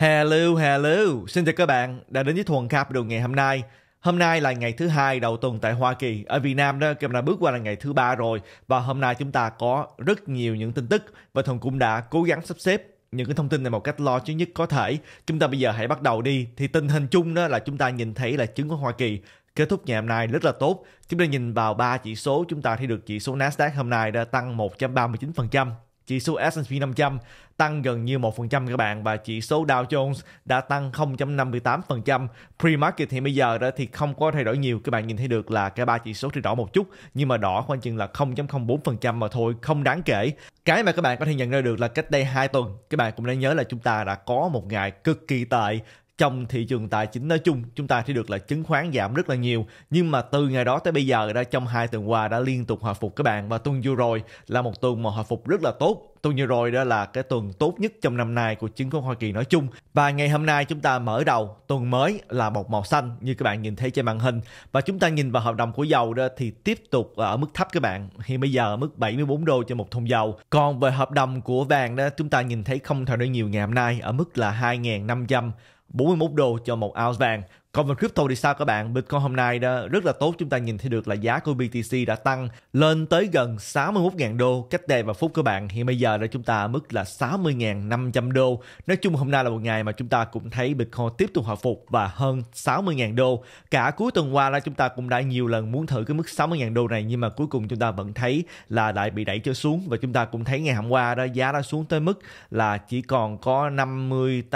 Hello, hello. Xin chào các bạn đã đến với Thuần Đầu ngày hôm nay. Hôm nay là ngày thứ hai đầu tuần tại Hoa Kỳ. Ở Việt Nam đó, chúng ta bước qua là ngày thứ ba rồi. Và hôm nay chúng ta có rất nhiều những tin tức và Thuần cũng đã cố gắng sắp xếp những cái thông tin này một cách lo chứ nhất có thể. Chúng ta bây giờ hãy bắt đầu đi. Thì tình hình chung đó là chúng ta nhìn thấy là chứng của Hoa Kỳ kết thúc ngày hôm nay rất là tốt. Chúng ta nhìn vào ba chỉ số, chúng ta thấy được chỉ số Nasdaq hôm nay đã tăng 139%, chỉ số S&P 500 tăng gần như 1% các bạn và chỉ số Dow Jones đã tăng 0.58%. Pre-market hiện bây giờ đó thì không có thay đổi nhiều. Các bạn nhìn thấy được là cái ba chỉ số thì đỏ một chút nhưng mà đỏ khoảng chừng là 0.04% mà thôi, không đáng kể. Cái mà các bạn có thể nhận ra được là cách đây 2 tuần các bạn cũng đã nhớ là chúng ta đã có một ngày cực kỳ tệ trong thị trường tài chính nói chung chúng ta thấy được là chứng khoán giảm rất là nhiều nhưng mà từ ngày đó tới bây giờ đã trong hai tuần qua đã liên tục hồi phục các bạn và tuần vừa rồi là một tuần mà hồi phục rất là tốt tuần vừa rồi đó là cái tuần tốt nhất trong năm nay của chứng khoán Hoa Kỳ nói chung và ngày hôm nay chúng ta mở đầu tuần mới là một màu xanh như các bạn nhìn thấy trên màn hình và chúng ta nhìn vào hợp đồng của dầu đó thì tiếp tục ở mức thấp các bạn hiện bây giờ ở mức 74 đô cho một thùng dầu còn về hợp đồng của vàng đó chúng ta nhìn thấy không thay đổi nhiều ngày hôm nay ở mức là 2.500 41 đô cho một ounce vàng còn về crypto thì sao các bạn? Bitcoin hôm nay đó rất là tốt. Chúng ta nhìn thấy được là giá của BTC đã tăng lên tới gần 61.000 đô cách đây vài phút các bạn. Hiện bây giờ đã chúng ta ở mức là 60.500 đô. Nói chung hôm nay là một ngày mà chúng ta cũng thấy Bitcoin tiếp tục hồi phục và hơn 60.000 đô. Cả cuối tuần qua là chúng ta cũng đã nhiều lần muốn thử cái mức 60.000 đô này nhưng mà cuối cùng chúng ta vẫn thấy là lại bị đẩy cho xuống và chúng ta cũng thấy ngày hôm qua đó giá đã xuống tới mức là chỉ còn có 58.000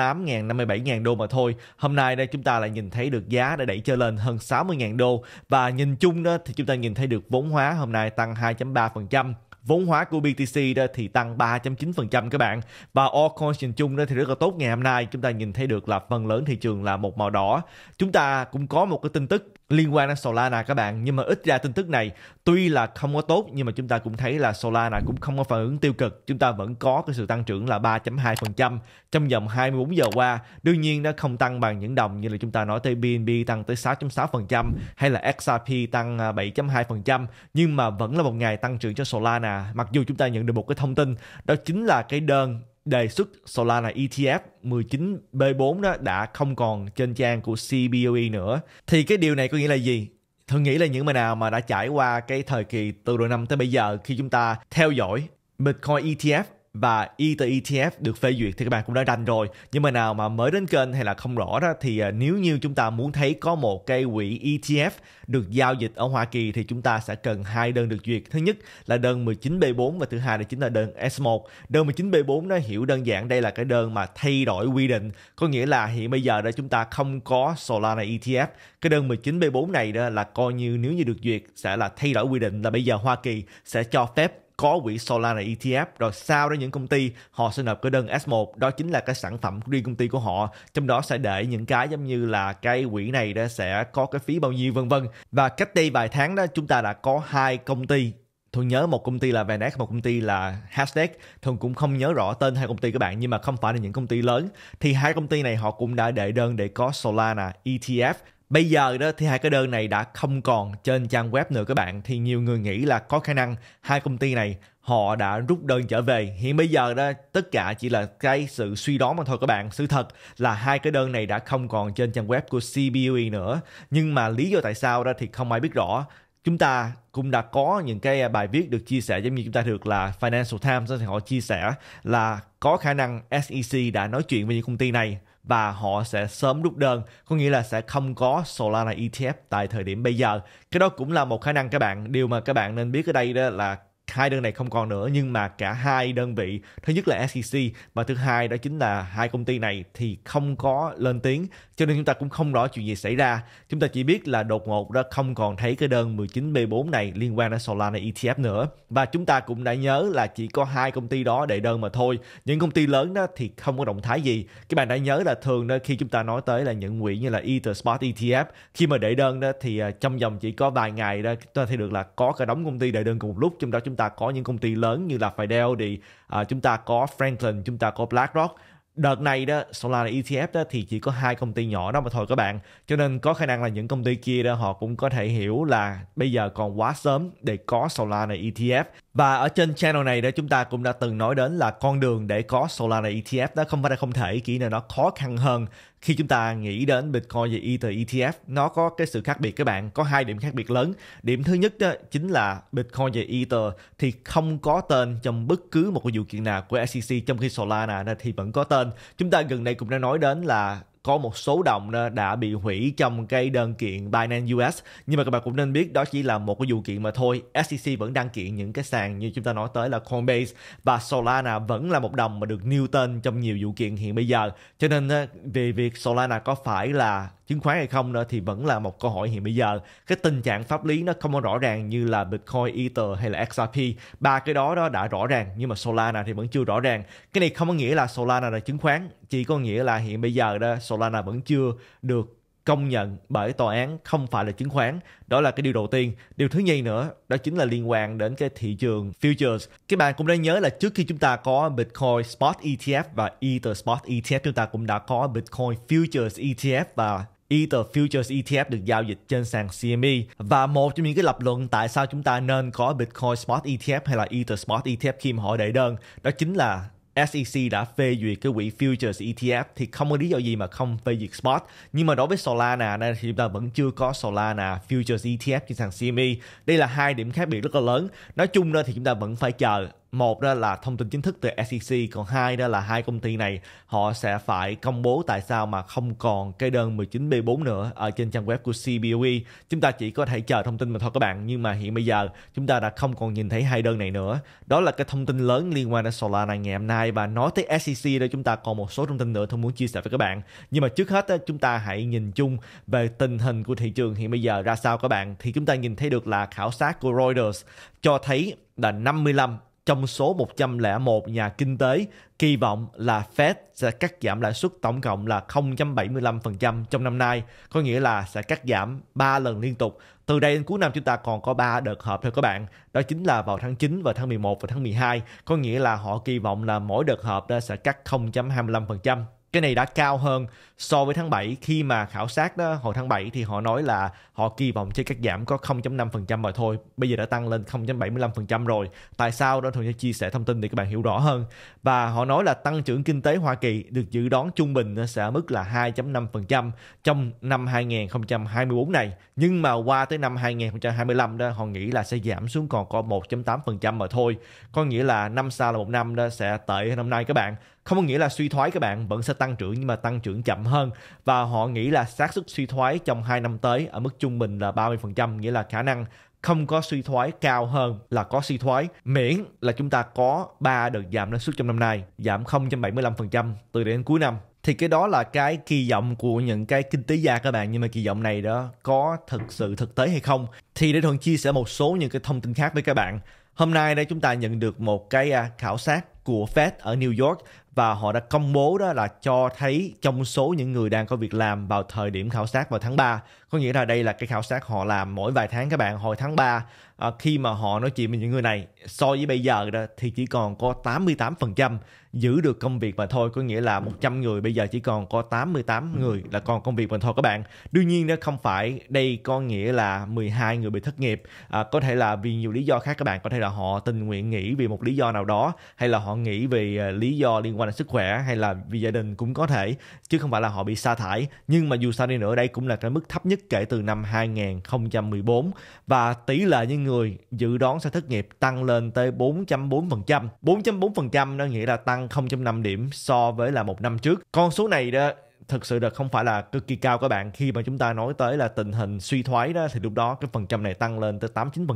57.000 đô mà thôi. Hôm nay đây chúng ta lại nhìn thấy thấy được giá đã đẩy trở lên hơn 60.000 đô và nhìn chung đó thì chúng ta nhìn thấy được vốn hóa hôm nay tăng 2.3%, vốn hóa của BTC đó thì tăng 3.9% các bạn và altcoins nhìn chung đó thì rất là tốt ngày hôm nay chúng ta nhìn thấy được là phần lớn thị trường là một màu đỏ chúng ta cũng có một cái tin tức liên quan đến Solana các bạn nhưng mà ít ra tin tức này tuy là không có tốt nhưng mà chúng ta cũng thấy là Solana cũng không có phản ứng tiêu cực chúng ta vẫn có cái sự tăng trưởng là 3.2% trong vòng 24 giờ qua đương nhiên nó không tăng bằng những đồng như là chúng ta nói tới BNB tăng tới 6.6% hay là XRP tăng 7.2% à, nhưng mà vẫn là một ngày tăng trưởng cho Solana mặc dù chúng ta nhận được một cái thông tin đó chính là cái đơn đề xuất Solana ETF 19B4 đó đã không còn trên trang của CBOE nữa. Thì cái điều này có nghĩa là gì? Tôi nghĩ là những người nào mà đã trải qua cái thời kỳ từ đầu năm tới bây giờ khi chúng ta theo dõi Bitcoin ETF và Ether ETF được phê duyệt thì các bạn cũng đã đành rồi. Nhưng mà nào mà mới đến kênh hay là không rõ đó thì à, nếu như chúng ta muốn thấy có một cây quỹ ETF được giao dịch ở Hoa Kỳ thì chúng ta sẽ cần hai đơn được duyệt. Thứ nhất là đơn 19B4 và thứ hai là chính là đơn S1. Đơn 19B4 nó hiểu đơn giản đây là cái đơn mà thay đổi quy định, có nghĩa là hiện bây giờ đó chúng ta không có Solana ETF. Cái đơn 19B4 này đó là coi như nếu như được duyệt sẽ là thay đổi quy định là bây giờ Hoa Kỳ sẽ cho phép có quỹ Solana ETF rồi sau đó những công ty họ sẽ nộp cái đơn S1 đó chính là cái sản phẩm riêng công ty của họ trong đó sẽ để những cái giống như là cái quỹ này đó sẽ có cái phí bao nhiêu vân vân và cách đây vài tháng đó chúng ta đã có hai công ty Thuận nhớ một công ty là Vanex, một công ty là Hashtag. thường cũng không nhớ rõ tên hai công ty các bạn nhưng mà không phải là những công ty lớn. Thì hai công ty này họ cũng đã đệ đơn để có Solana ETF Bây giờ đó thì hai cái đơn này đã không còn trên trang web nữa các bạn thì nhiều người nghĩ là có khả năng hai công ty này họ đã rút đơn trở về. Hiện bây giờ đó tất cả chỉ là cái sự suy đoán mà thôi các bạn. Sự thật là hai cái đơn này đã không còn trên trang web của CBUE nữa. Nhưng mà lý do tại sao đó thì không ai biết rõ. Chúng ta cũng đã có những cái bài viết được chia sẻ giống như chúng ta được là Financial Times thì họ chia sẻ là có khả năng SEC đã nói chuyện với những công ty này và họ sẽ sớm rút đơn có nghĩa là sẽ không có Solana ETF tại thời điểm bây giờ cái đó cũng là một khả năng các bạn điều mà các bạn nên biết ở đây đó là hai đơn này không còn nữa nhưng mà cả hai đơn vị thứ nhất là SEC và thứ hai đó chính là hai công ty này thì không có lên tiếng cho nên chúng ta cũng không rõ chuyện gì xảy ra chúng ta chỉ biết là đột ngột đã không còn thấy cái đơn 19B4 này liên quan đến Solana ETF nữa và chúng ta cũng đã nhớ là chỉ có hai công ty đó đệ đơn mà thôi những công ty lớn đó thì không có động thái gì các bạn đã nhớ là thường đó khi chúng ta nói tới là những quỹ như là EtherSpot ETF khi mà đệ đơn đó thì à, trong vòng chỉ có vài ngày đó chúng ta thấy được là có cả đống công ty đệ đơn cùng một lúc trong đó chúng chúng ta có những công ty lớn như là Fidelity, à, chúng ta có Franklin, chúng ta có BlackRock đợt này đó Solana ETF đó thì chỉ có hai công ty nhỏ đó mà thôi các bạn cho nên có khả năng là những công ty kia đó họ cũng có thể hiểu là bây giờ còn quá sớm để có Solana ETF và ở trên channel này đó chúng ta cũng đã từng nói đến là con đường để có Solana ETF đó không phải là không thể chỉ là nó khó khăn hơn khi chúng ta nghĩ đến Bitcoin và Ether ETF nó có cái sự khác biệt các bạn có hai điểm khác biệt lớn điểm thứ nhất đó chính là Bitcoin và Ether thì không có tên trong bất cứ một cái vụ kiện nào của SEC trong khi Solana thì vẫn có tên chúng ta gần đây cũng đã nói đến là có một số đồng đã bị hủy trong cái đơn kiện Binance US nhưng mà các bạn cũng nên biết đó chỉ là một cái vụ kiện mà thôi SEC vẫn đang kiện những cái sàn như chúng ta nói tới là Coinbase và Solana vẫn là một đồng mà được nêu tên trong nhiều vụ kiện hiện bây giờ cho nên ờ, về việc Solana có phải là chứng khoán hay không nữa thì vẫn là một câu hỏi hiện bây giờ cái tình trạng pháp lý nó không có rõ ràng như là bitcoin ether hay là xrp ba cái đó đó đã rõ ràng nhưng mà solana thì vẫn chưa rõ ràng cái này không có nghĩa là solana là chứng khoán chỉ có nghĩa là hiện bây giờ đó solana vẫn chưa được công nhận bởi tòa án không phải là chứng khoán đó là cái điều đầu tiên điều thứ nhì nữa đó chính là liên quan đến cái thị trường futures các bạn cũng đã nhớ là trước khi chúng ta có bitcoin spot etf và ether spot etf chúng ta cũng đã có bitcoin futures etf và Ether Futures ETF được giao dịch trên sàn CME và một trong những cái lập luận tại sao chúng ta nên có Bitcoin Spot ETF hay là Ether Spot ETF khi mà họ đệ đơn đó chính là SEC đã phê duyệt cái quỹ Futures ETF thì không có lý do gì mà không phê duyệt Spot. Nhưng mà đối với Solana này thì chúng ta vẫn chưa có Solana Futures ETF trên sàn CME. Đây là hai điểm khác biệt rất là lớn. Nói chung ra thì chúng ta vẫn phải chờ một đó là thông tin chính thức từ SEC còn hai đó là hai công ty này họ sẽ phải công bố tại sao mà không còn cái đơn 19B4 nữa ở trên trang web của CBOE chúng ta chỉ có thể chờ thông tin mà thôi các bạn nhưng mà hiện bây giờ chúng ta đã không còn nhìn thấy hai đơn này nữa đó là cái thông tin lớn liên quan đến Solana ngày hôm nay và nói tới SEC đó chúng ta còn một số thông tin nữa tôi muốn chia sẻ với các bạn nhưng mà trước hết đó, chúng ta hãy nhìn chung về tình hình của thị trường hiện bây giờ ra sao các bạn thì chúng ta nhìn thấy được là khảo sát của Reuters cho thấy là 55 trong số 101 nhà kinh tế kỳ vọng là Fed sẽ cắt giảm lãi suất tổng cộng là 0.75% trong năm nay, có nghĩa là sẽ cắt giảm 3 lần liên tục. Từ đây đến cuối năm chúng ta còn có 3 đợt họp thôi các bạn. Đó chính là vào tháng 9 và tháng 11 và tháng 12, có nghĩa là họ kỳ vọng là mỗi đợt họp sẽ cắt 0.25% cái này đã cao hơn so với tháng 7 khi mà khảo sát đó hồi tháng 7 thì họ nói là họ kỳ vọng chơi cắt giảm có 0.5% mà thôi bây giờ đã tăng lên 0.75% rồi tại sao đó thường sẽ chia sẻ thông tin để các bạn hiểu rõ hơn và họ nói là tăng trưởng kinh tế Hoa Kỳ được dự đoán trung bình sẽ ở mức là 2.5% trong năm 2024 này nhưng mà qua tới năm 2025 đó họ nghĩ là sẽ giảm xuống còn có 1.8% mà thôi có nghĩa là năm sau là một năm đó sẽ tệ hơn năm nay các bạn không có nghĩa là suy thoái các bạn vẫn sẽ tăng trưởng nhưng mà tăng trưởng chậm hơn và họ nghĩ là xác suất suy thoái trong 2 năm tới ở mức trung bình là 30% nghĩa là khả năng không có suy thoái cao hơn là có suy thoái miễn là chúng ta có 3 đợt giảm lãi suất trong năm nay giảm 0.75% từ đến cuối năm thì cái đó là cái kỳ vọng của những cái kinh tế gia các bạn nhưng mà kỳ vọng này đó có thực sự thực tế hay không thì để thuận chia sẻ một số những cái thông tin khác với các bạn hôm nay đây chúng ta nhận được một cái à, khảo sát của Fed ở New York và họ đã công bố đó là cho thấy trong số những người đang có việc làm vào thời điểm khảo sát vào tháng 3 có nghĩa là đây là cái khảo sát họ làm mỗi vài tháng các bạn hồi tháng 3 à, khi mà họ nói chuyện với những người này so với bây giờ đó thì chỉ còn có 88% giữ được công việc mà thôi có nghĩa là 100 người bây giờ chỉ còn có 88 người là còn công việc mà thôi các bạn đương nhiên đó không phải đây có nghĩa là 12 người bị thất nghiệp à, có thể là vì nhiều lý do khác các bạn có thể là họ tình nguyện nghỉ vì một lý do nào đó hay là họ nghỉ vì à, lý do liên quan gọi là sức khỏe hay là vì gia đình cũng có thể chứ không phải là họ bị sa thải nhưng mà dù sao đi nữa đây cũng là cái mức thấp nhất kể từ năm 2014 và tỷ lệ những người dự đoán sẽ thất nghiệp tăng lên tới 4.4% 4.4% nó nghĩa là tăng 0.5 điểm so với là một năm trước con số này đó thực sự là không phải là cực kỳ cao các bạn khi mà chúng ta nói tới là tình hình suy thoái đó thì lúc đó cái phần trăm này tăng lên tới 8 9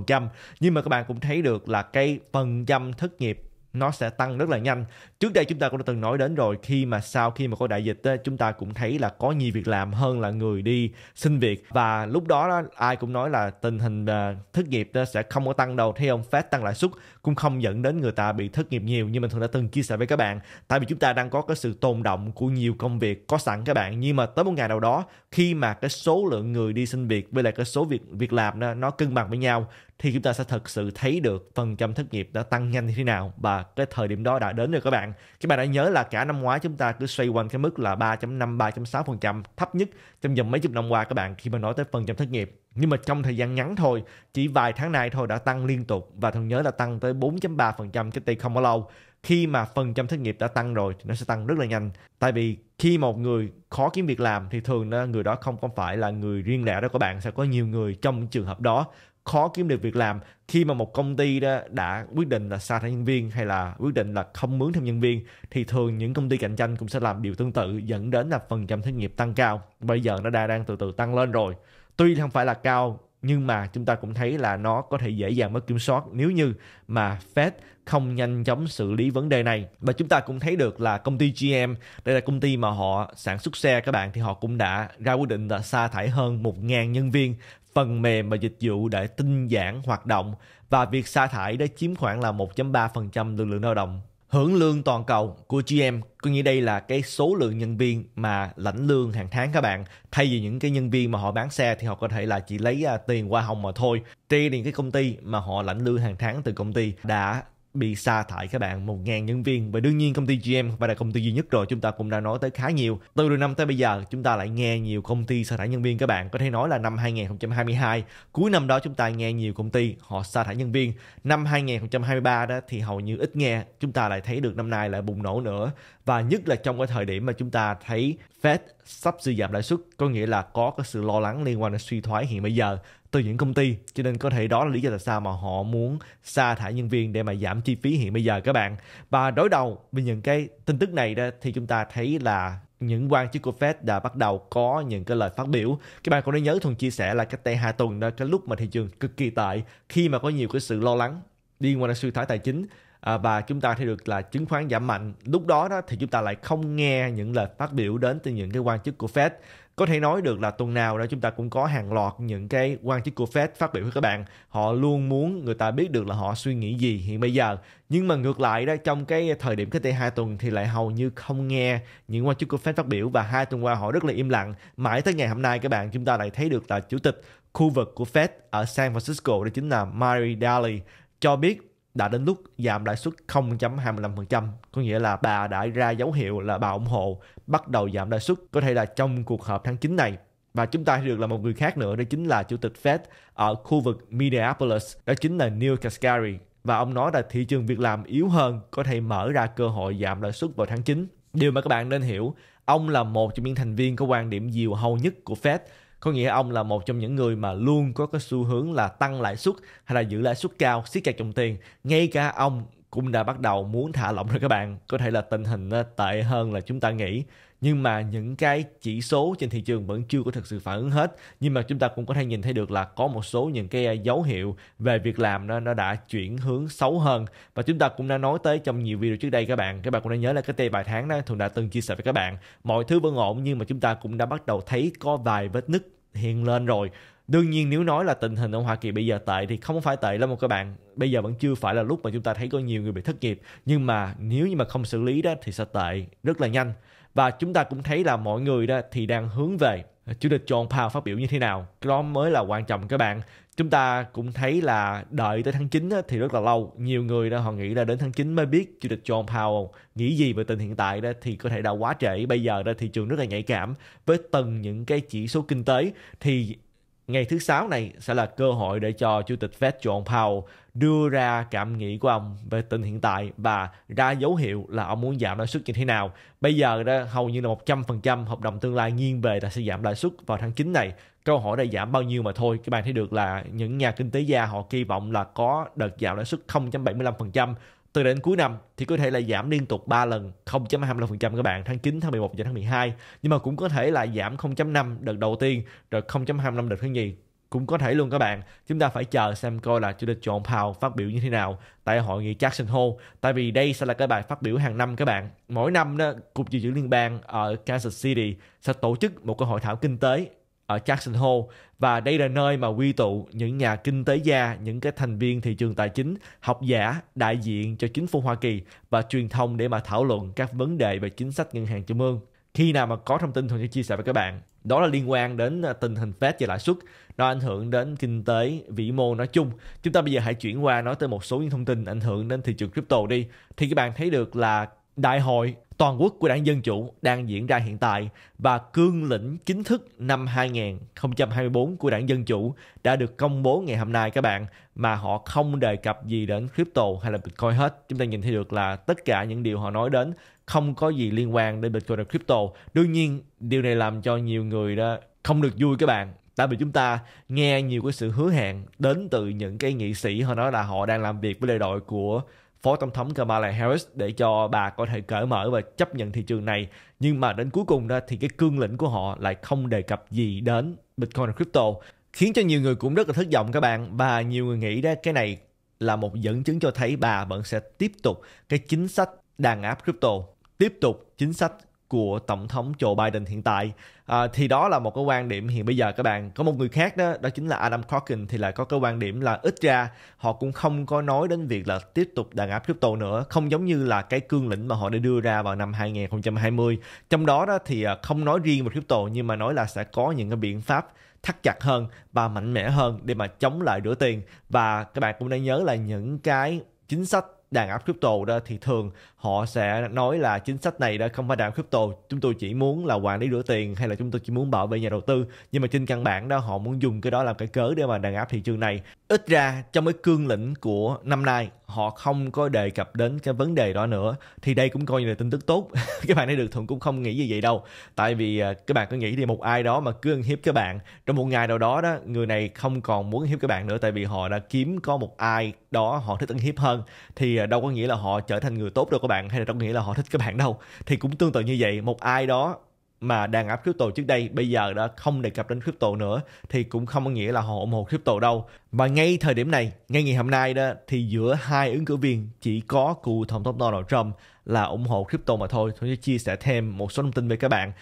nhưng mà các bạn cũng thấy được là cái phần trăm thất nghiệp nó sẽ tăng rất là nhanh trước đây chúng ta cũng đã từng nói đến rồi khi mà sau khi mà có đại dịch chúng ta cũng thấy là có nhiều việc làm hơn là người đi xin việc và lúc đó, ai cũng nói là tình hình à, thất nghiệp sẽ không có tăng đâu theo ông Fed tăng lãi suất cũng không dẫn đến người ta bị thất nghiệp nhiều như mình thường đã từng chia sẻ với các bạn tại vì chúng ta đang có cái sự tồn động của nhiều công việc có sẵn các bạn nhưng mà tới một ngày nào đó khi mà cái số lượng người đi xin việc với lại cái số việc việc làm nó cân bằng với nhau thì chúng ta sẽ thực sự thấy được phần trăm thất nghiệp đã tăng nhanh như thế nào và cái thời điểm đó đã đến rồi các bạn. Các bạn đã nhớ là cả năm ngoái chúng ta cứ xoay quanh cái mức là 3.5 3.6% thấp nhất trong vòng mấy chục năm qua các bạn khi mà nói tới phần trăm thất nghiệp. Nhưng mà trong thời gian ngắn thôi, chỉ vài tháng nay thôi đã tăng liên tục và thường nhớ là tăng tới 4.3% cái tỷ không bao lâu. Khi mà phần trăm thất nghiệp đã tăng rồi thì nó sẽ tăng rất là nhanh. Tại vì khi một người khó kiếm việc làm thì thường người đó không có phải là người riêng lẻ đó các bạn sẽ có nhiều người trong trường hợp đó khó kiếm được việc làm khi mà một công ty đó đã quyết định là sa thải nhân viên hay là quyết định là không mướn thêm nhân viên thì thường những công ty cạnh tranh cũng sẽ làm điều tương tự dẫn đến là phần trăm thất nghiệp tăng cao bây giờ nó đã đang từ từ tăng lên rồi tuy không phải là cao nhưng mà chúng ta cũng thấy là nó có thể dễ dàng mất kiểm soát nếu như mà Fed không nhanh chóng xử lý vấn đề này và chúng ta cũng thấy được là công ty GM đây là công ty mà họ sản xuất xe các bạn thì họ cũng đã ra quyết định là sa thải hơn 1.000 nhân viên phần mềm và dịch vụ để tinh giản hoạt động và việc sa thải đã chiếm khoảng là 1.3% lực lượng lao động. Hưởng lương toàn cầu của GM có nghĩa đây là cái số lượng nhân viên mà lãnh lương hàng tháng các bạn. Thay vì những cái nhân viên mà họ bán xe thì họ có thể là chỉ lấy à, tiền hoa hồng mà thôi. Tuy nhiên cái công ty mà họ lãnh lương hàng tháng từ công ty đã bị sa thải các bạn 1.000 nhân viên và đương nhiên công ty GM không phải là công ty duy nhất rồi chúng ta cũng đã nói tới khá nhiều từ đầu năm tới bây giờ chúng ta lại nghe nhiều công ty sa thải nhân viên các bạn có thể nói là năm 2022 cuối năm đó chúng ta nghe nhiều công ty họ sa thải nhân viên năm 2023 đó thì hầu như ít nghe chúng ta lại thấy được năm nay lại bùng nổ nữa và nhất là trong cái thời điểm mà chúng ta thấy Fed sắp suy giảm lãi suất có nghĩa là có cái sự lo lắng liên quan đến suy thoái hiện bây giờ từ những công ty cho nên có thể đó là lý do tại sao mà họ muốn sa thải nhân viên để mà giảm chi phí hiện bây giờ các bạn và đối đầu với những cái tin tức này đó thì chúng ta thấy là những quan chức của Fed đã bắt đầu có những cái lời phát biểu. Các bạn cũng đã nhớ Thuần chia sẻ là cách đây hai tuần đó, cái lúc mà thị trường cực kỳ tệ, khi mà có nhiều cái sự lo lắng liên quan đến suy thoái tài chính à, và chúng ta thấy được là chứng khoán giảm mạnh lúc đó đó thì chúng ta lại không nghe những lời phát biểu đến từ những cái quan chức của Fed có thể nói được là tuần nào đó chúng ta cũng có hàng loạt những cái quan chức của Fed phát biểu với các bạn họ luôn muốn người ta biết được là họ suy nghĩ gì hiện bây giờ nhưng mà ngược lại đó trong cái thời điểm cách đây hai tuần thì lại hầu như không nghe những quan chức của Fed phát biểu và hai tuần qua họ rất là im lặng mãi tới ngày hôm nay các bạn chúng ta lại thấy được là chủ tịch khu vực của Fed ở San Francisco đó chính là Mary Daly cho biết đã đến lúc giảm lãi suất 0.25%, có nghĩa là bà đã ra dấu hiệu là bà ủng hộ bắt đầu giảm lãi suất, có thể là trong cuộc họp tháng 9 này. Và chúng ta được là một người khác nữa, đó chính là Chủ tịch Fed ở khu vực Minneapolis, đó chính là Neil Kashkari. Và ông nói là thị trường việc làm yếu hơn có thể mở ra cơ hội giảm lãi suất vào tháng 9. Điều mà các bạn nên hiểu, ông là một trong những thành viên có quan điểm diều hầu nhất của Fed có nghĩa ông là một trong những người mà luôn có cái xu hướng là tăng lãi suất hay là giữ lãi suất cao siết chặt dòng tiền ngay cả ông cũng đã bắt đầu muốn thả lỏng rồi các bạn có thể là tình hình tệ hơn là chúng ta nghĩ nhưng mà những cái chỉ số trên thị trường vẫn chưa có thực sự phản ứng hết nhưng mà chúng ta cũng có thể nhìn thấy được là có một số những cái à, dấu hiệu về việc làm nó nó đã chuyển hướng xấu hơn và chúng ta cũng đã nói tới trong nhiều video trước đây các bạn các bạn cũng đã nhớ là cái tê bài tháng đó thường đã từng chia sẻ với các bạn mọi thứ vẫn ổn nhưng mà chúng ta cũng đã bắt đầu thấy có vài vết nứt hiện lên rồi đương nhiên nếu nói là tình hình ở Hoa Kỳ bây giờ tệ thì không phải tệ lắm một các bạn bây giờ vẫn chưa phải là lúc mà chúng ta thấy có nhiều người bị thất nghiệp nhưng mà nếu như mà không xử lý đó thì sẽ tệ rất là nhanh và chúng ta cũng thấy là mọi người đó thì đang hướng về chủ tịch John Powell phát biểu như thế nào cái đó mới là quan trọng các bạn chúng ta cũng thấy là đợi tới tháng 9 thì rất là lâu nhiều người đó họ nghĩ là đến tháng 9 mới biết chủ tịch John Powell nghĩ gì về tình hiện tại đó thì có thể đã quá trễ bây giờ đó thị trường rất là nhạy cảm với từng những cái chỉ số kinh tế thì Ngày thứ sáu này sẽ là cơ hội để cho Chủ tịch Fed John Powell đưa ra cảm nghĩ của ông về tình hiện tại và ra dấu hiệu là ông muốn giảm lãi suất như thế nào. Bây giờ đó hầu như là 100% hợp đồng tương lai nghiêng về là sẽ giảm lãi suất vào tháng 9 này. Câu hỏi là giảm bao nhiêu mà thôi. Các bạn thấy được là những nhà kinh tế gia họ kỳ vọng là có đợt giảm lãi suất 0.75% từ đến cuối năm thì có thể là giảm liên tục 3 lần 0.25% các bạn tháng 9, tháng 11 và tháng 12 nhưng mà cũng có thể là giảm 0.5 đợt đầu tiên rồi 0.25 đợt thứ nhì cũng có thể luôn các bạn chúng ta phải chờ xem coi là chủ tịch John Powell phát biểu như thế nào tại hội nghị Jackson Hole tại vì đây sẽ là cái bài phát biểu hàng năm các bạn mỗi năm đó cục dự trữ liên bang ở Kansas City sẽ tổ chức một cái hội thảo kinh tế ở Jackson Hole và đây là nơi mà quy tụ những nhà kinh tế gia, những cái thành viên thị trường tài chính, học giả đại diện cho chính phủ Hoa Kỳ và truyền thông để mà thảo luận các vấn đề về chính sách ngân hàng trung ương. Khi nào mà có thông tin Thuận sẽ chia sẻ với các bạn. Đó là liên quan đến à, tình hình Fed và lãi suất, nó ảnh hưởng đến kinh tế vĩ mô nói chung. Chúng ta bây giờ hãy chuyển qua nói tới một số những thông tin ảnh hưởng đến thị trường crypto đi. Thì các bạn thấy được là Đại hội toàn quốc của Đảng Dân Chủ đang diễn ra hiện tại và cương lĩnh chính thức năm 2024 của Đảng Dân Chủ đã được công bố ngày hôm nay các bạn mà họ không đề cập gì đến crypto hay là Bitcoin hết. Chúng ta nhìn thấy được là tất cả những điều họ nói đến không có gì liên quan đến Bitcoin và crypto. Đương nhiên, điều này làm cho nhiều người đó không được vui các bạn tại vì chúng ta nghe nhiều cái sự hứa hẹn đến từ những cái nghị sĩ họ nói là họ đang làm việc với đại đội của phó tổng thống Kamala Harris để cho bà có thể cởi mở và chấp nhận thị trường này nhưng mà đến cuối cùng đó thì cái cương lĩnh của họ lại không đề cập gì đến Bitcoin và crypto khiến cho nhiều người cũng rất là thất vọng các bạn và nhiều người nghĩ ra cái này là một dẫn chứng cho thấy bà vẫn sẽ tiếp tục cái chính sách đàn áp crypto tiếp tục chính sách của tổng thống Joe Biden hiện tại à, thì đó là một cái quan điểm hiện bây giờ các bạn có một người khác đó đó chính là Adam Corkin thì lại có cái quan điểm là ít ra họ cũng không có nói đến việc là tiếp tục đàn áp crypto nữa không giống như là cái cương lĩnh mà họ đã đưa ra vào năm 2020 trong đó đó thì à, không nói riêng về crypto nhưng mà nói là sẽ có những cái biện pháp thắt chặt hơn và mạnh mẽ hơn để mà chống lại rửa tiền và các bạn cũng đã nhớ là những cái chính sách đàn áp crypto đó thì thường họ sẽ nói là chính sách này đã không phải đàn áp crypto chúng tôi chỉ muốn là quản lý rửa tiền hay là chúng tôi chỉ muốn bảo vệ nhà đầu tư nhưng mà trên căn bản đó họ muốn dùng cái đó làm cái cớ để mà đàn áp thị trường này ít ra trong cái cương lĩnh của năm nay họ không có đề cập đến cái vấn đề đó nữa thì đây cũng coi như là tin tức tốt các bạn thấy được thường cũng không nghĩ gì vậy đâu tại vì à, các bạn cứ nghĩ thì một ai đó mà cứ ăn hiếp các bạn trong một ngày nào đó đó người này không còn muốn hiếp các bạn nữa tại vì họ đã kiếm có một ai đó họ thích ăn hiếp hơn thì À, đâu có nghĩa là họ trở thành người tốt đâu các bạn hay là đâu có nghĩa là họ thích các bạn đâu thì cũng tương tự như vậy một ai đó mà đàn áp crypto trước đây bây giờ đã không đề cập đến crypto nữa thì cũng không có nghĩa là họ ủng hộ crypto đâu và ngay thời điểm này ngay ngày hôm nay đó thì giữa hai ứng cử viên chỉ có cựu tổng thống Donald Trump là ủng hộ crypto mà thôi tôi sẽ chia sẻ thêm một số thông tin với các bạn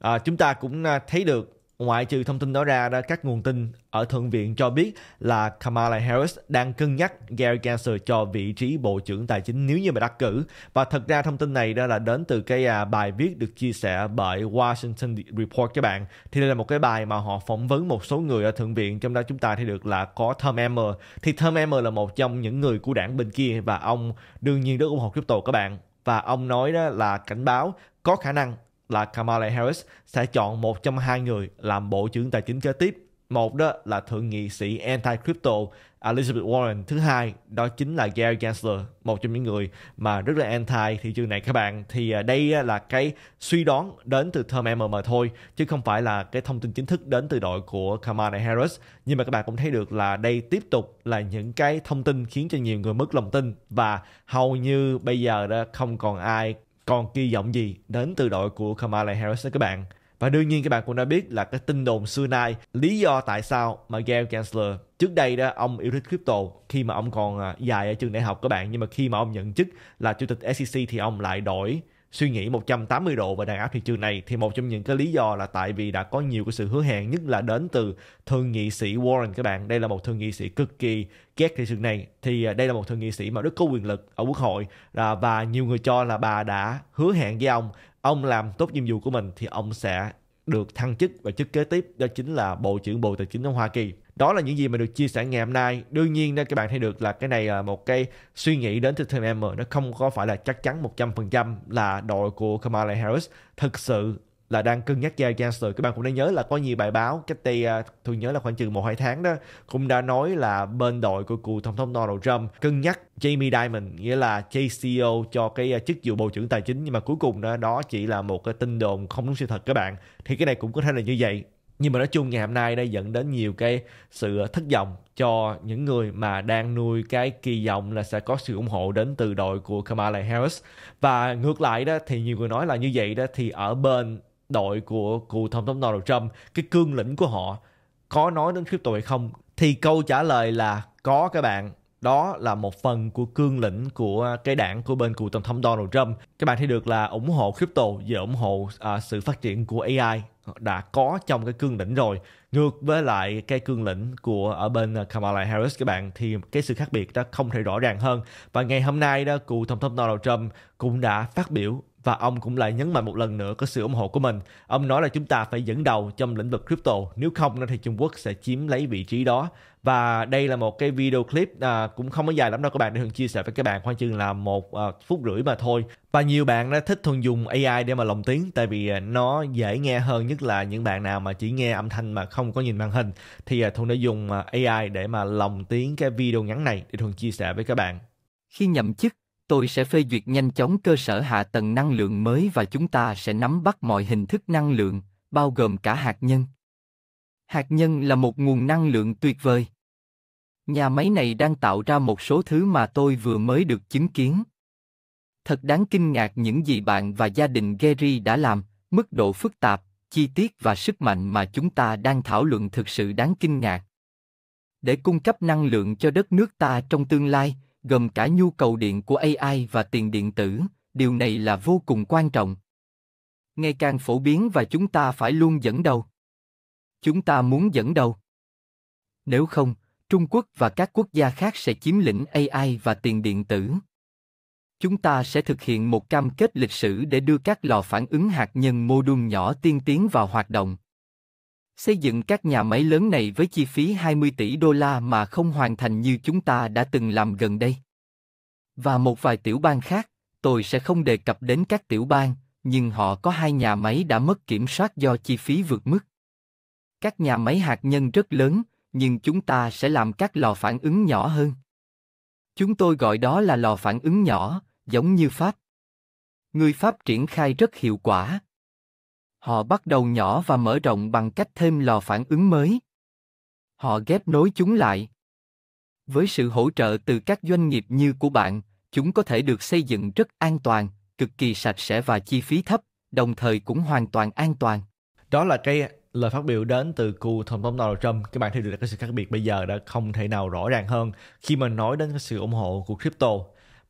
à, chúng ta cũng à, thấy được Ngoại trừ thông tin đó ra, đó, các nguồn tin ở Thượng viện cho biết là Kamala Harris đang cân nhắc Gary Gensler cho vị trí Bộ trưởng Tài chính nếu như mà đắc cử. Và thật ra thông tin này đó là đến từ cái à, bài viết được chia sẻ bởi Washington Report các bạn. Thì đây là một cái bài mà họ phỏng vấn một số người ở Thượng viện, trong đó chúng ta thấy được là có Tom Emmer. Thì Tom Emmer là một trong những người của đảng bên kia và ông đương nhiên rất ủng hộ crypto các bạn. Và ông nói đó là cảnh báo có khả năng là Kamala Harris sẽ chọn một trong hai người làm Bộ trưởng Tài chính kế tiếp. Một đó là Thượng nghị sĩ anti-crypto Elizabeth Warren. Thứ hai đó chính là Gary Gensler, một trong những người mà rất là anti thị trường này các bạn. Thì à, đây à, là cái suy đoán đến từ thơm MM thôi, chứ không phải là cái thông tin chính thức đến từ đội của Kamala Harris. Nhưng mà các bạn cũng thấy được là đây tiếp tục là những cái thông tin khiến cho nhiều người mất lòng tin và hầu như bây giờ đó không còn ai còn kỳ vọng gì đến từ đội của Kamala Harris các bạn. Và đương nhiên các bạn cũng đã biết là cái tin đồn xưa nay lý do tại sao mà Gary Gensler trước đây đó ông yêu thích crypto khi mà ông còn à, dài ở trường đại học các bạn nhưng mà khi mà ông nhận chức là chủ tịch SEC thì ông lại đổi suy nghĩ 180 độ về đàn áp thị trường này thì một trong những cái lý do là tại vì đã có nhiều cái sự hứa hẹn nhất là đến từ thượng nghị sĩ Warren các bạn đây là một thượng nghị sĩ cực kỳ ghét thị trường này thì à, đây là một thượng nghị sĩ mà rất có quyền lực ở quốc hội à, và nhiều người cho là bà đã hứa hẹn với ông ông làm tốt nhiệm vụ của mình thì ông sẽ được thăng chức và chức kế tiếp đó chính là bộ trưởng bộ tài chính ở Hoa Kỳ đó là những gì mà được chia sẻ ngày hôm nay đương nhiên đó các bạn thấy được là cái này là một cái suy nghĩ đến từ thêm em nó không có phải là chắc chắn 100% là đội của Kamala Harris thực sự là đang cân nhắc giao Chancellor. Các bạn cũng đã nhớ là có nhiều bài báo cách đây à, tôi nhớ là khoảng chừng một hai tháng đó cũng đã nói là bên đội của cựu tổng thống Donald Trump cân nhắc Jamie Dimon nghĩa là JCO cho cái à, chức vụ bộ trưởng tài chính nhưng mà cuối cùng đó, đó chỉ là một cái tin đồn không đúng sự thật các bạn. Thì cái này cũng có thể là như vậy nhưng mà nói chung ngày hôm nay đã dẫn đến nhiều cái sự thất vọng cho những người mà đang nuôi cái kỳ vọng là sẽ có sự ủng hộ đến từ đội của Kamala Harris và ngược lại đó thì nhiều người nói là như vậy đó thì ở bên đội của cựu tổng thống Donald Trump cái cương lĩnh của họ có nói đến crypto hay không thì câu trả lời là có các bạn đó là một phần của cương lĩnh của cái đảng của bên cựu tổng thống Donald Trump. Các bạn thấy được là ủng hộ crypto và ủng hộ uh, sự phát triển của AI đã có trong cái cương lĩnh rồi ngược với lại cái cương lĩnh của ở bên Kamala Harris các bạn thì cái sự khác biệt đó không thể rõ ràng hơn và ngày hôm nay đó cựu tổng thống Donald Trump cũng đã phát biểu và ông cũng lại nhấn mạnh một lần nữa có sự ủng hộ của mình. Ông nói là chúng ta phải dẫn đầu trong lĩnh vực crypto, nếu không thì Trung Quốc sẽ chiếm lấy vị trí đó. Và đây là một cái video clip à, cũng không có dài lắm đâu các bạn để Hường chia sẻ với các bạn khoảng chừng là một à, phút rưỡi mà thôi. Và nhiều bạn đã thích thuần dùng AI để mà lồng tiếng tại vì à, nó dễ nghe hơn nhất là những bạn nào mà chỉ nghe âm thanh mà không có nhìn màn hình thì à, thuần đã dùng à, AI để mà lồng tiếng cái video ngắn này để thuần chia sẻ với các bạn. Khi nhậm chức, tôi sẽ phê duyệt nhanh chóng cơ sở hạ tầng năng lượng mới và chúng ta sẽ nắm bắt mọi hình thức năng lượng, bao gồm cả hạt nhân. Hạt nhân là một nguồn năng lượng tuyệt vời. Nhà máy này đang tạo ra một số thứ mà tôi vừa mới được chứng kiến. Thật đáng kinh ngạc những gì bạn và gia đình Gary đã làm, mức độ phức tạp, chi tiết và sức mạnh mà chúng ta đang thảo luận thực sự đáng kinh ngạc. Để cung cấp năng lượng cho đất nước ta trong tương lai, gồm cả nhu cầu điện của AI và tiền điện tử, điều này là vô cùng quan trọng. Ngày càng phổ biến và chúng ta phải luôn dẫn đầu. Chúng ta muốn dẫn đầu. Nếu không, Trung Quốc và các quốc gia khác sẽ chiếm lĩnh AI và tiền điện tử. Chúng ta sẽ thực hiện một cam kết lịch sử để đưa các lò phản ứng hạt nhân mô đun nhỏ tiên tiến vào hoạt động. Xây dựng các nhà máy lớn này với chi phí 20 tỷ đô la mà không hoàn thành như chúng ta đã từng làm gần đây. Và một vài tiểu bang khác, tôi sẽ không đề cập đến các tiểu bang, nhưng họ có hai nhà máy đã mất kiểm soát do chi phí vượt mức. Các nhà máy hạt nhân rất lớn, nhưng chúng ta sẽ làm các lò phản ứng nhỏ hơn. Chúng tôi gọi đó là lò phản ứng nhỏ, giống như Pháp. Người Pháp triển khai rất hiệu quả, Họ bắt đầu nhỏ và mở rộng bằng cách thêm lò phản ứng mới. Họ ghép nối chúng lại. Với sự hỗ trợ từ các doanh nghiệp như của bạn, chúng có thể được xây dựng rất an toàn, cực kỳ sạch sẽ và chi phí thấp, đồng thời cũng hoàn toàn an toàn. Đó là cái lời phát biểu đến từ cựu tổng thống Donald Trump các bạn thấy được cái sự khác biệt bây giờ đã không thể nào rõ ràng hơn khi mà nói đến cái sự ủng hộ của crypto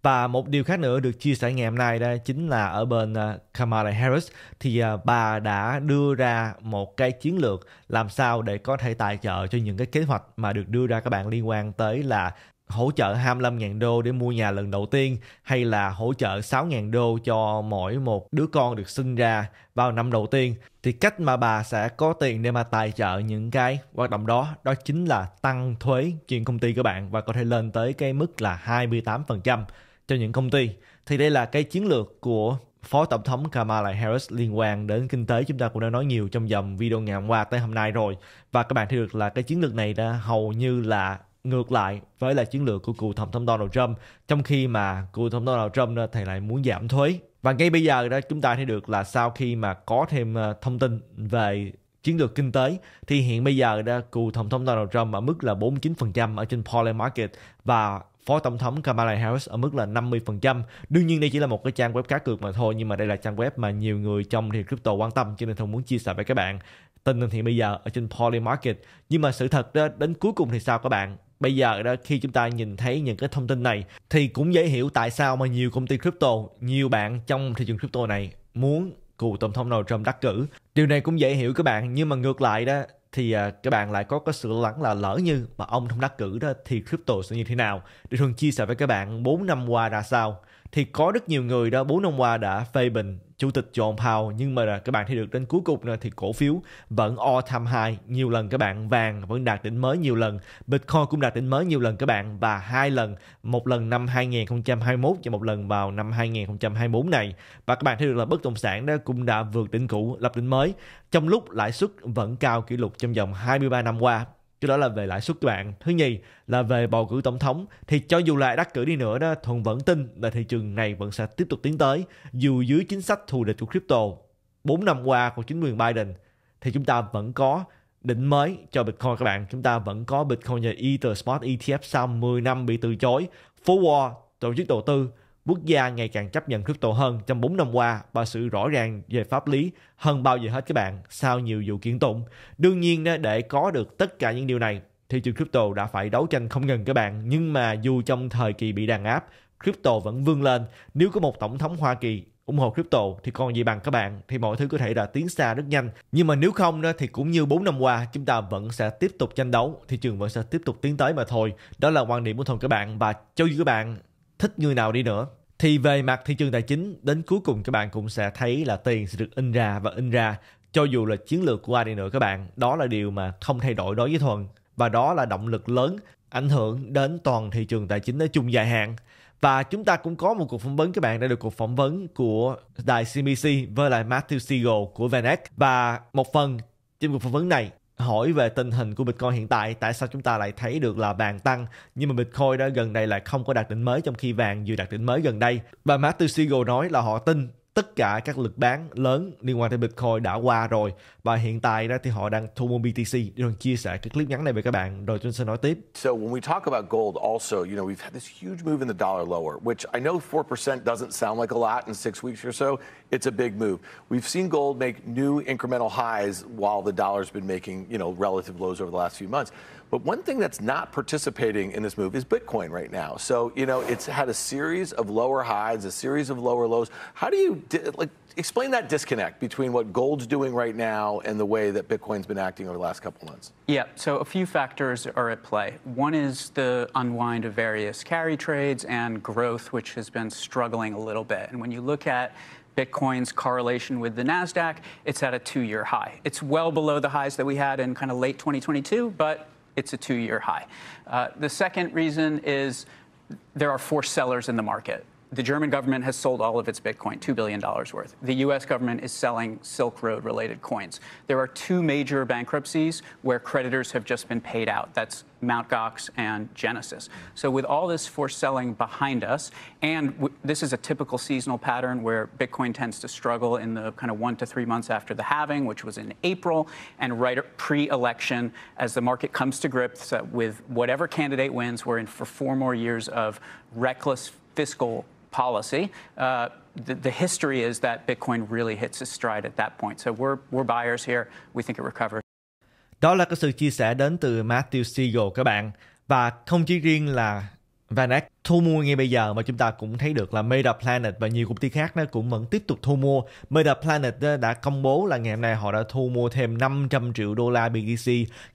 và một điều khác nữa được chia sẻ ngày hôm nay đó chính là ở bên à, Kamala Harris thì à, bà đã đưa ra một cái chiến lược làm sao để có thể tài trợ cho những cái kế hoạch mà được đưa ra các bạn liên quan tới là hỗ trợ 25.000 đô để mua nhà lần đầu tiên hay là hỗ trợ 6.000 đô cho mỗi một đứa con được sinh ra vào năm đầu tiên thì cách mà bà sẽ có tiền để mà tài trợ những cái hoạt động đó đó chính là tăng thuế chuyện công ty các bạn và có thể lên tới cái mức là 28% cho những công ty thì đây là cái chiến lược của Phó Tổng thống Kamala Harris liên quan đến kinh tế chúng ta cũng đã nói nhiều trong dòng video ngày hôm qua tới hôm nay rồi và các bạn thấy được là cái chiến lược này đã hầu như là ngược lại với là chiến lược của cựu tổng thống Donald Trump trong khi mà cựu tổng thống Donald Trump thì lại muốn giảm thuế và ngay bây giờ đó chúng ta thấy được là sau khi mà có thêm ờ, thông tin về chiến lược kinh tế thì hiện bây giờ đã cựu tổng thống Donald Trump ở mức là 49% ở trên Polar Market và phó tổng thống Kamala Harris ở mức là 50%. Đương nhiên đây chỉ là một cái trang web cá cược mà thôi nhưng mà đây là trang web mà nhiều người trong thị trường crypto quan tâm cho nên tôi muốn chia sẻ với các bạn tình hình hiện bây giờ ở trên Polymarket. Nhưng mà sự thật đó đến cuối cùng thì sao các bạn? Bây giờ đó khi chúng ta nhìn thấy những cái thông tin này thì cũng dễ hiểu tại sao mà nhiều công ty crypto, nhiều bạn trong thị trường crypto này muốn cựu tổng thống Donald Trump đắc cử. Điều này cũng dễ hiểu các bạn nhưng mà ngược lại đó thì à, các bạn lại có có sự lo lắng là lỡ như mà ông không đắc cử đó thì crypto sẽ như thế nào. để thường chia sẻ với các bạn 4 năm qua ra sao. Thì có rất nhiều người đó 4 năm qua đã phê bình chủ tịch John Powell nhưng mà các bạn thấy được đến cuối cùng này thì cổ phiếu vẫn all time high nhiều lần các bạn vàng vẫn đạt đỉnh mới nhiều lần Bitcoin cũng đạt đỉnh mới nhiều lần các bạn và hai lần một lần năm 2021 và một lần vào năm 2024 này và các bạn thấy được là bất động sản đó cũng đã vượt đỉnh cũ lập đỉnh mới trong lúc lãi suất vẫn cao kỷ lục trong vòng 23 năm qua cái đó là về lãi suất bạn thứ nhì là về bầu cử tổng thống thì cho dù lại đắc cử đi nữa đó thuận vẫn tin là thị trường này vẫn sẽ tiếp tục tiến tới dù dưới chính sách thù địch của crypto 4 năm qua của chính quyền Biden thì chúng ta vẫn có định mới cho Bitcoin các bạn chúng ta vẫn có Bitcoin và Ether Spot ETF sau 10 năm bị từ chối Forward tổ chức đầu tư Quốc gia ngày càng chấp nhận crypto hơn trong 4 năm qua và sự rõ ràng về pháp lý hơn bao giờ hết các bạn sau nhiều vụ kiện tụng. Đương nhiên để có được tất cả những điều này, thị trường crypto đã phải đấu tranh không ngừng các bạn. Nhưng mà dù trong thời kỳ bị đàn áp, crypto vẫn vươn lên. Nếu có một tổng thống Hoa Kỳ ủng hộ crypto thì còn gì bằng các bạn thì mọi thứ có thể đã tiến xa rất nhanh nhưng mà nếu không thì cũng như 4 năm qua chúng ta vẫn sẽ tiếp tục tranh đấu thị trường vẫn sẽ tiếp tục tiến tới mà thôi đó là quan điểm của thùng các bạn và cho dù các bạn thích người nào đi nữa thì về mặt thị trường tài chính đến cuối cùng các bạn cũng sẽ thấy là tiền sẽ được in ra và in ra cho dù là chiến lược của ai đi nữa các bạn đó là điều mà không thay đổi đối với thuần và đó là động lực lớn ảnh hưởng đến toàn thị trường tài chính nói chung dài hạn và chúng ta cũng có một cuộc phỏng vấn các bạn đã được cuộc phỏng vấn của đài CBC với lại Matthew Siegel của VanEck và một phần trong cuộc phỏng vấn này hỏi về tình hình của Bitcoin hiện tại tại sao chúng ta lại thấy được là vàng tăng nhưng mà Bitcoin đã gần đây lại không có đạt đỉnh mới trong khi vàng vừa đạt đỉnh mới gần đây và Matthew Siegel nói là họ tin tất cả các lực bán lớn liên quan tới Bitcoin đã qua rồi và hiện tại đó thì họ đang thu mua BTC. Rồi chia sẻ cái clip ngắn này với các bạn rồi tôi sẽ nói tiếp. So when we talk about gold also, you know, we've had this huge move in the dollar lower, which I know 4% doesn't sound like a lot in six weeks or so. It's a big move. We've seen gold make new incremental highs while the dollar's been making, you know, relative lows over the last few months. But one thing that's not participating in this move is Bitcoin right now. So, you know, it's had a series of lower highs, a series of lower lows. How do you, like, explain that disconnect between what gold's doing right now and the way that Bitcoin's been acting over the last couple months? Yeah, so a few factors are at play. One is the unwind of various carry trades and growth, which has been struggling a little bit. And when you look at Bitcoin's correlation with the NASDAQ, it's at a two year high. It's well below the highs that we had in kind of late 2022, but it's a two year high. Uh, the second reason is there are four sellers in the market the German government has sold all of its Bitcoin, $2 billion worth. The US government is selling Silk Road related coins. There are two major bankruptcies where creditors have just been paid out. That's Mt. Gox and Genesis. So, with all this selling behind us, and this is a typical seasonal pattern where Bitcoin tends to struggle in the kind of one to three months after the halving, which was in April, and right pre election, as the market comes to grips uh, with whatever candidate wins, we're in for four more years of reckless fiscal policy. Uh, the, the, history is that Bitcoin really hits its stride at that point. So we're, we're buyers here. We think it recovers. Đó là cái sự chia sẻ đến từ Matthew Siegel các bạn. Và không chỉ riêng là Vanek thu mua ngay bây giờ mà chúng ta cũng thấy được là Meta Planet và nhiều công ty khác nó cũng vẫn tiếp tục thu mua. Meta Planet đã công bố là ngày hôm nay họ đã thu mua thêm 500 triệu đô la BTC,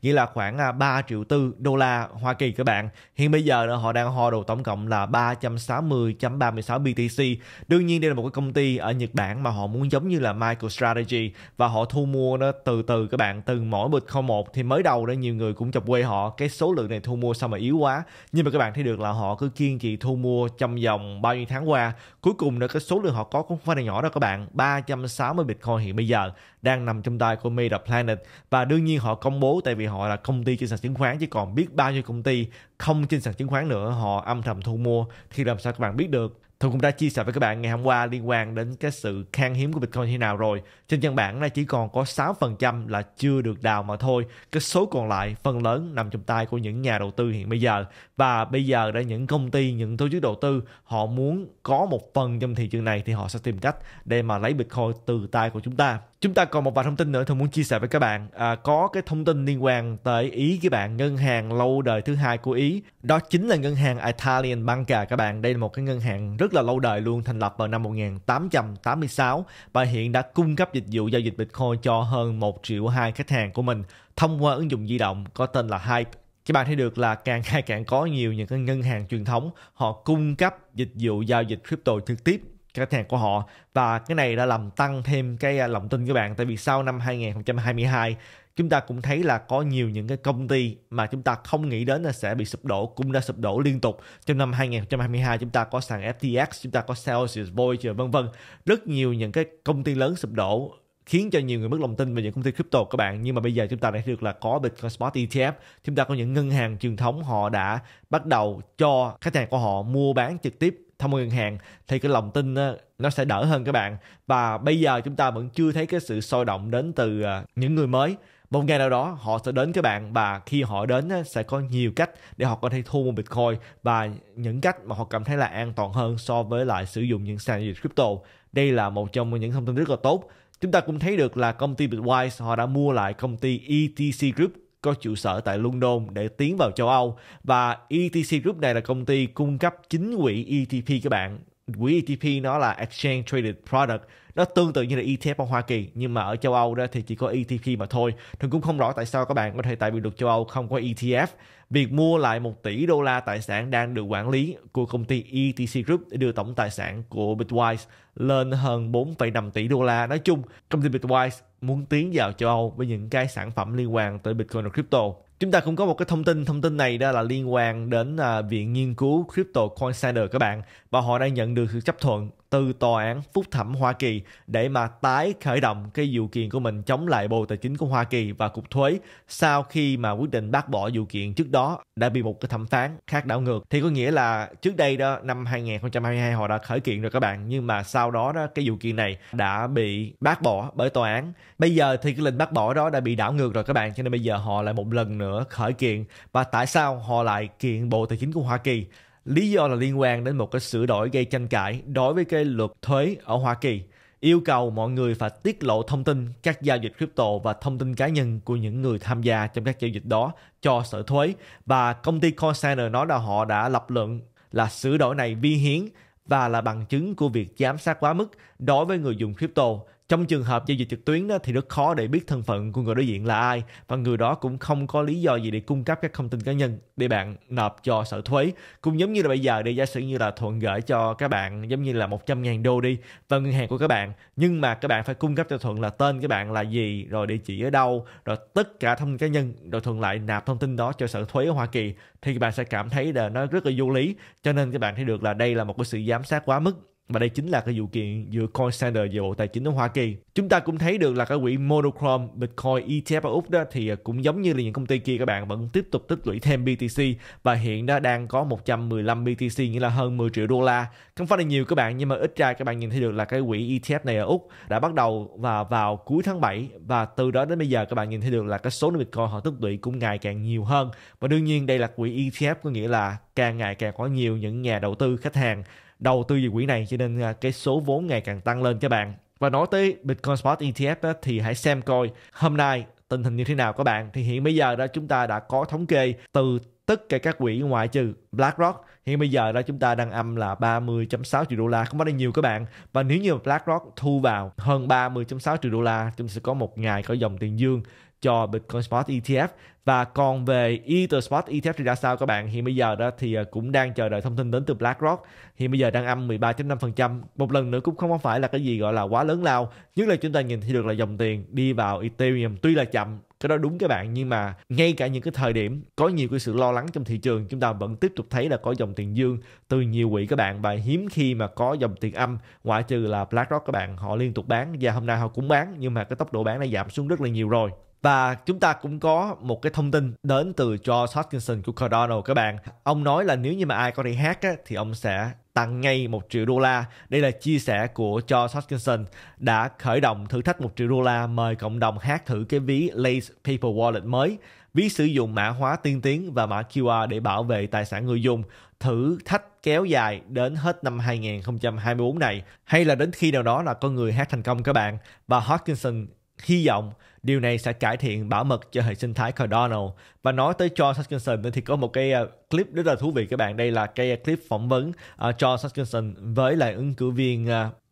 nghĩa là khoảng 3 à, triệu tư đô la Hoa Kỳ các bạn. Hiện bây giờ họ đang hoa đồ tổng cộng là 360.36 BTC. Đương nhiên đây là một cái công ty ở Nhật Bản mà họ muốn giống như là MicroStrategy và họ thu mua nó từ từ các bạn từ mỗi bịch không một thì mới đầu đó nhiều người cũng chọc quê họ cái số lượng này thu mua sao mà yếu quá. Nhưng mà các bạn thấy được là họ cứ kiên kiên trì thu mua trong vòng bao nhiêu tháng qua. Cuối cùng nữa cái số lượng họ có cũng không phải là nhỏ đâu các bạn. 360 Bitcoin hiện bây giờ đang nằm trong tay của Meta Planet và đương nhiên họ công bố tại vì họ là công ty trên sàn chứng khoán chứ còn biết bao nhiêu công ty không trên sàn chứng khoán nữa họ âm thầm thu mua thì làm sao các bạn biết được thường cũng đã chia sẻ với các bạn ngày hôm qua liên quan đến cái sự khan hiếm của Bitcoin như nào rồi. Trên căn bản là chỉ còn có 6% là chưa được đào mà thôi. Cái số còn lại phần lớn nằm trong tay của những nhà đầu tư hiện bây giờ. Và bây giờ đã những công ty, những tổ chức đầu tư họ muốn có một phần trong thị trường này thì họ sẽ tìm cách để mà lấy Bitcoin từ tay của chúng ta chúng ta còn một vài thông tin nữa tôi muốn chia sẻ với các bạn à, có cái thông tin liên quan tới ý các bạn ngân hàng lâu đời thứ hai của ý đó chính là ngân hàng Italian Banca các bạn đây là một cái ngân hàng rất là lâu đời luôn thành lập vào năm 1886 và hiện đã cung cấp dịch vụ giao dịch Bitcoin cho hơn 1 triệu hai khách hàng của mình thông qua ứng dụng di động có tên là Hype các bạn thấy được là càng ngày càng có nhiều những cái ngân hàng truyền thống họ cung cấp dịch vụ giao dịch crypto trực tiếp khách hàng của họ và cái này đã làm tăng thêm cái à, lòng tin của bạn tại vì sau năm 2022 chúng ta cũng thấy là có nhiều những cái công ty mà chúng ta không nghĩ đến là sẽ bị sụp đổ cũng đã sụp đổ liên tục trong năm 2022 chúng ta có sàn FTX chúng ta có Celsius Voyager vân vân rất nhiều những cái công ty lớn sụp đổ khiến cho nhiều người mất lòng tin về những công ty crypto các bạn nhưng mà bây giờ chúng ta đã được là có Bitcoin Spot ETF chúng ta có những ngân hàng truyền thống họ đã bắt đầu cho khách hàng của họ mua bán trực tiếp tham mưu ngân hàng thì cái lòng tin nó sẽ đỡ hơn các bạn và bây giờ chúng ta vẫn chưa thấy cái sự sôi động đến từ à, những người mới một ngày nào đó họ sẽ đến các bạn và khi họ đến sẽ có nhiều cách để họ có thể thu mua bitcoin và những cách mà họ cảm thấy là an toàn hơn so với lại sử dụng những sàn giao dịch crypto đây là một trong những thông tin rất là tốt chúng ta cũng thấy được là công ty Bitwise họ đã mua lại công ty ETC Group có trụ sở tại London để tiến vào châu Âu và ETC Group này là công ty cung cấp chính quỹ ETP các bạn quỹ ETP nó là Exchange Traded Product nó tương tự như là ETF ở Hoa Kỳ nhưng mà ở châu Âu đó thì chỉ có ETP mà thôi thì cũng không rõ tại sao các bạn có thể tại vì được châu Âu không có ETF việc mua lại 1 tỷ đô la tài sản đang được quản lý của công ty ETC Group để đưa tổng tài sản của Bitwise lên hơn 4,5 tỷ đô la nói chung công ty Bitwise muốn tiến vào châu Âu với những cái sản phẩm liên quan tới Bitcoin và crypto. Chúng ta cũng có một cái thông tin, thông tin này đó là liên quan đến uh, Viện Nghiên cứu Crypto Coin Center các bạn và họ đang nhận được sự chấp thuận từ tòa án phúc thẩm Hoa Kỳ để mà tái khởi động cái vụ kiện của mình chống lại Bộ Tài chính của Hoa Kỳ và Cục Thuế sau khi mà quyết định bác bỏ vụ kiện trước đó đã bị một cái thẩm phán khác đảo ngược. Thì có nghĩa là trước đây đó năm 2022 họ đã khởi kiện rồi các bạn nhưng mà sau đó đó cái vụ kiện này đã bị bác bỏ bởi tòa án. Bây giờ thì cái lệnh bác bỏ đó đã bị đảo ngược rồi các bạn cho nên bây giờ họ lại một lần nữa khởi kiện và tại sao họ lại kiện Bộ Tài chính của Hoa Kỳ Lý do là liên quan đến một cái sửa đổi gây tranh cãi đối với cái luật thuế ở Hoa Kỳ yêu cầu mọi người phải tiết lộ thông tin các giao dịch crypto và thông tin cá nhân của những người tham gia trong các giao dịch đó cho sở thuế và công ty Coinsigner nói là họ đã lập luận là sửa đổi này vi hiến và là bằng chứng của việc giám sát quá mức đối với người dùng crypto trong trường hợp giao dịch trực tuyến đó, thì rất khó để biết thân phận của người đối diện là ai và người đó cũng không có lý do gì để cung cấp các thông tin cá nhân để bạn nộp cho sở thuế cũng giống như là bây giờ để giả sử như là thuận gửi cho các bạn giống như là 100.000 đô đi vào ngân hàng của các bạn nhưng mà các bạn phải cung cấp cho thuận là tên các bạn là gì rồi địa chỉ ở đâu rồi tất cả thông tin cá nhân rồi thuận lại nạp thông tin đó cho sở thuế ở Hoa Kỳ thì các bạn sẽ cảm thấy là nó rất là vô lý cho nên các bạn thấy được là đây là một cái sự giám sát quá mức và đây chính là cái vụ kiện giữa Coinsider và Bộ Tài chính ở Hoa Kỳ. Chúng ta cũng thấy được là cái quỹ monochrome Bitcoin ETF ở Úc đó thì cũng giống như là những công ty kia các bạn vẫn tiếp tục tích lũy thêm BTC và hiện đó đang có 115 BTC nghĩa là hơn 10 triệu đô la. Không phải là nhiều các bạn nhưng mà ít ra các bạn nhìn thấy được là cái quỹ ETF này ở Úc đã bắt đầu và vào cuối tháng 7 và từ đó đến bây giờ các bạn nhìn thấy được là cái số lượng Bitcoin họ tích lũy cũng ngày càng nhiều hơn. Và đương nhiên đây là quỹ ETF có nghĩa là càng ngày càng có nhiều những nhà đầu tư khách hàng đầu tư về quỹ này cho nên à, cái số vốn ngày càng tăng lên các bạn và nói tới Bitcoin Spot ETF thì hãy xem coi hôm nay tình hình như thế nào các bạn thì hiện bây giờ đó chúng ta đã có thống kê từ tất cả các quỹ ngoại trừ BlackRock hiện bây giờ đó chúng ta đang âm là 30.6 triệu đô la không có là nhiều các bạn và nếu như BlackRock thu vào hơn 30.6 triệu đô la chúng ta sẽ có một ngày có dòng tiền dương cho Bitcoin Spot ETF và còn về Ether Spot e ETF thì ra sao các bạn hiện bây giờ đó thì à, cũng đang chờ đợi thông tin đến từ BlackRock hiện bây giờ đang âm 13.5% một lần nữa cũng không phải là cái gì gọi là quá lớn lao nhưng là chúng ta nhìn thấy được là dòng tiền đi vào Ethereum tuy là chậm cái đó đúng các bạn nhưng mà ngay cả những cái thời điểm có nhiều cái sự lo lắng trong thị trường chúng ta vẫn tiếp tục thấy là có dòng tiền dương từ nhiều quỹ các bạn và hiếm khi mà có dòng tiền âm ngoại trừ là BlackRock các bạn họ liên tục bán và hôm nay họ cũng bán nhưng mà cái tốc độ bán đã giảm xuống rất là nhiều rồi và chúng ta cũng có một cái thông tin đến từ George Hutchinson của Cardano các bạn. Ông nói là nếu như mà ai có thể hát á, thì ông sẽ tặng ngay 1 triệu đô la. Đây là chia sẻ của George Hutchinson đã khởi động thử thách 1 triệu đô la mời cộng đồng hát thử cái ví Lace Paper Wallet mới. Ví sử dụng mã hóa tiên tiến và mã QR để bảo vệ tài sản người dùng. Thử thách kéo dài đến hết năm 2024 này hay là đến khi nào đó là có người hát thành công các bạn. Và Hutchinson Hy vọng điều này sẽ cải thiện bảo mật cho hệ sinh thái Cardano. Và nói tới George Hutchinson thì có một cái ờ, clip rất là thú vị các bạn. Đây là cái ờ, clip phỏng vấn George ờ, Hutchinson với lại ứng cử viên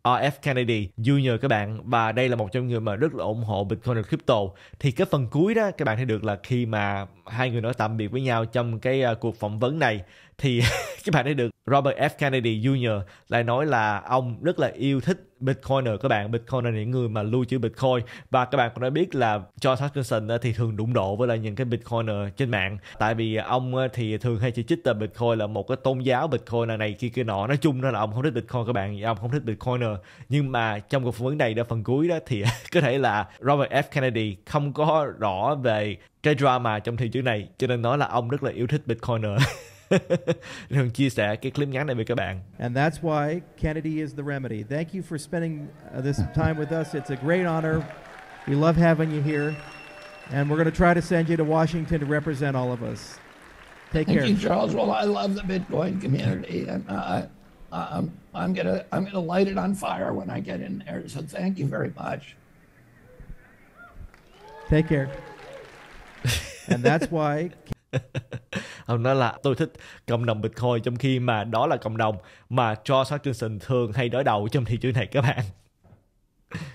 RF Kennedy Jr. các bạn và đây là một trong những người mà rất là ủng hộ Bitcoin và crypto thì cái phần cuối đó các bạn thấy được là khi mà hai người nói tạm biệt với nhau trong cái cuộc phỏng vấn này thì các bạn ấy được Robert F Kennedy Jr lại nói là ông rất là yêu thích Bitcoiner các bạn Bitcoiner là những người mà lưu trữ Bitcoin và các bạn cũng đã biết là George Hutchinson ờ, thì thường đụng độ với lại những cái Bitcoiner trên mạng tại vì ông ờ, thì thường hay chỉ trích là Bitcoin là một cái tôn giáo Bitcoin này, kia kia nọ nói chung ra là ông không thích Bitcoin các bạn ông không thích Bitcoiner nhưng mà trong cuộc phỏng vấn này ở phần cuối đó thì có thể là Robert F Kennedy không có rõ về cái drama trong thị trường này cho nên nói là ông rất là yêu thích Bitcoiner chia sẻ cái clip ngắn này với các bạn. And that's why Kennedy is the remedy. Thank you for spending uh, this time with us. It's a great honor. We love having you here. And we're going to try to send you to Washington to represent all of us. Take Thank care. you, Charles. Well, I love the Bitcoin community, and uh, I'm gonna I'm gonna light it on fire when I get in there. So thank you very much. Take care. and that's why. ông nói là tôi thích cộng đồng bitcoin trong khi mà đó là cộng đồng mà George Hutchinson thường hay đối đầu trong thị trường này các bạn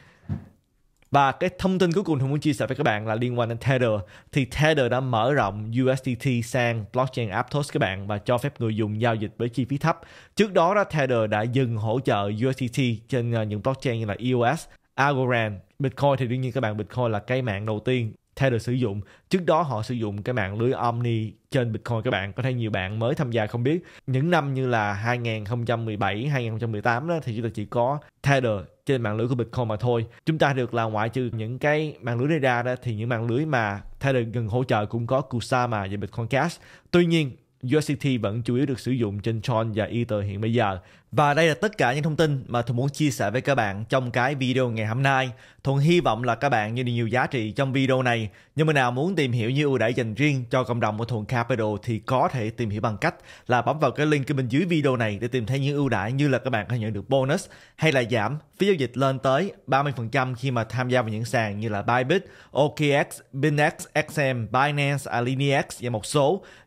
và cái thông tin cuối cùng tôi muốn chia sẻ với các bạn là liên quan đến Tether. Thì Tether đã mở rộng USDT sang blockchain Aptos các bạn và cho phép người dùng giao dịch với chi phí thấp. Trước đó đó Tether đã dừng hỗ trợ USDT trên ờ, những blockchain như là EOS, Algorand, Bitcoin thì đương nhiên các bạn Bitcoin là cây mạng đầu tiên thay sử dụng trước đó họ sử dụng cái mạng lưới Omni trên Bitcoin các bạn có thể nhiều bạn mới tham gia không biết những năm như là 2017 2018 đó thì chúng ta chỉ có Tether trên mạng lưới của Bitcoin mà thôi chúng ta được là ngoại trừ những cái mạng lưới này đó thì những mạng lưới mà Tether gần hỗ trợ cũng có Kusama và Bitcoin Cash tuy nhiên USDT vẫn chủ yếu được sử dụng trên Tron và Ether hiện bây giờ. Và đây là tất cả những thông tin mà Thuận muốn chia sẻ với các bạn trong cái video ngày hôm nay. Thuận hy vọng là các bạn nhận được nhiều giá trị trong video này. Nhưng mà nào muốn tìm hiểu những ưu đãi dành riêng cho cộng đồng của Thuận Capital thì có thể tìm hiểu bằng cách là bấm vào cái link bên dưới video này để tìm thấy những ưu đãi như là các bạn có nhận được bonus hay là giảm phí giao dịch lên tới 30% khi mà tham gia vào những sàn như là Bybit, OKX, Binance, XM, Binance, AlineX và một số